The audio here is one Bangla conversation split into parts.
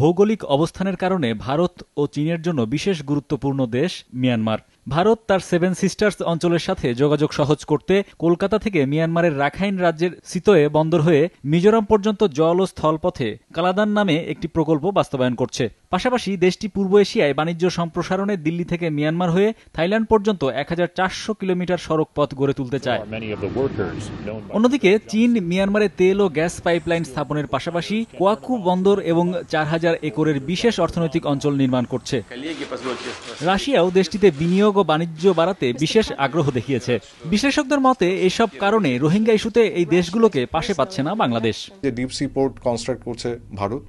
ভৌগোলিক অবস্থানের কারণে ভারত ও চীনের জন্য বিশেষ গুরুত্বপূর্ণ দেশ মিয়ানমার ভারত তার সেভেন সিস্টার্স অঞ্চলের সাথে যোগাযোগ সহজ করতে কলকাতা থেকে মিয়ানমারের রাখাইন রাজ্যের সিতোয়ে বন্দর হয়ে মিজোরাম পর্যন্ত জল ও স্থলপথে কালাদান নামে একটি প্রকল্প বাস্তবায়ন করছে পাশাপাশি দেশটি পূর্ব এশিয়ায় বাণিজ্য সম্প্রসারণে দিল্লি থেকে মিয়ানমার হয়ে থাইল্যান্ড পর্যন্ত এক কিলোমিটার সড়ক পথ গড়ে তুলতে চায় অন্যদিকে চীন মিয়ানমারে তেল ও গ্যাস পাইপলাইন স্থাপনের পাশাপাশি কোয়াকু বন্দর এবং চার হাজার একরের বিশেষ অর্থনৈতিক অঞ্চল নির্মাণ করছে রাশিয়াও দেশটিতে বিনিয়োগ ও বাণিজ্য বাড়াতে বিশেষ আগ্রহ দেখিয়েছে বিশ্লেষকদের মতে এসব কারণে রোহিঙ্গা ইস্যুতে এই দেশগুলোকে পাশে পাচ্ছে না বাংলাদেশ যে ডিপ সি পোর্ট কনস্ট্রাক্ট করছে Bharat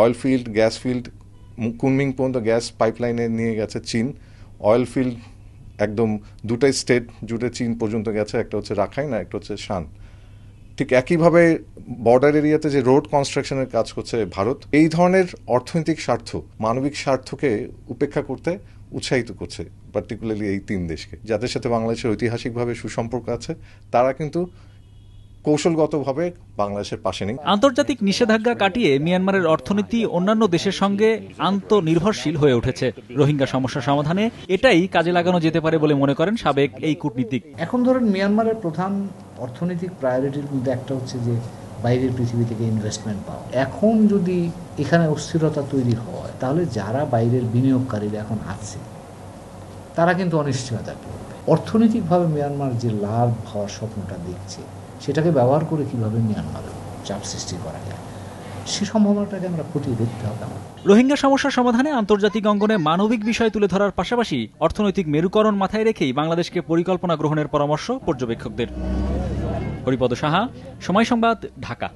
oil field gas field Kunming পর্যন্ত গ্যাস পাইপলাইনে নিয়ে গেছে চীন অয়েল ফিল্ড একদম দুটাই স্টেট জুড়ে চীন পর্যন্ত গেছে একটা হচ্ছে রাখাইন আর একটা হচ্ছে শান ঠিক একইভাবে বর্ডার এরিয়াতে যে রোড কনস্ট্রাকশনের কাজ করছে ভারত এই ধরনের অর্থনৈতিক স্বার্থ মানবিক স্বার্থকে উপেক্ষা করতে উৎসাহিত করছে পার্টিকুলারলি এই তিন দেশকে যাদের সাথে বাংলাদেশের ঐতিহাসিকভাবে সুসম্পর্ক আছে তারা কিন্তু কৌশলগতভাবে বাংলাদেশের পাশে নেই আন্তর্জাতিক নিষেধাজ্ঞা কাটিয়ে মিয়ানমারের অর্থনীতি অন্যান্য দেশের সঙ্গে আন্তনির্ভরশীল হয়ে উঠেছে রোহিঙ্গা সমস্যা সমাধানে এটাই কাজে লাগানো যেতে পারে বলে মনে করেন সাবেক এই কূটনীতিক এখন ধরেন মিয়ানমারের প্রধান অর্থনৈতিক প্রায়োরিটির মধ্যে একটা হচ্ছে যে বাইরের পৃথিবী থেকে ইনভেস্টমেন্ট পাওয়া এখন যদি এখানে অস্থিরতা তৈরি হয় তাহলে যারা বাইরের বিনিয়োগকারীরা এখন আছে তারা কিন্তু অনিশ্চয়তা পড়বে অর্থনৈতিকভাবে মিয়ানমার যে লাভ হওয়ার স্বপ্নটা দেখছে সেটাকে ব্যবহার করে কিভাবে মিয়ানমারের চাপ সৃষ্টি করা যায় সে সম্ভাবনাটাকে আমরা খতিয়ে দেখতে হবে রোহিঙ্গা সমস্যার সমাধানে আন্তর্জাতিক অঙ্গনে মানবিক বিষয় তুলে ধরার পাশাপাশি অর্থনৈতিক মেরুকরণ মাথায় রেখেই বাংলাদেশকে পরিকল্পনা গ্রহণের পরামর্শ পর্যবেক্ষকদের হরিপদ সাহা সময় সংবাদ ঢাকা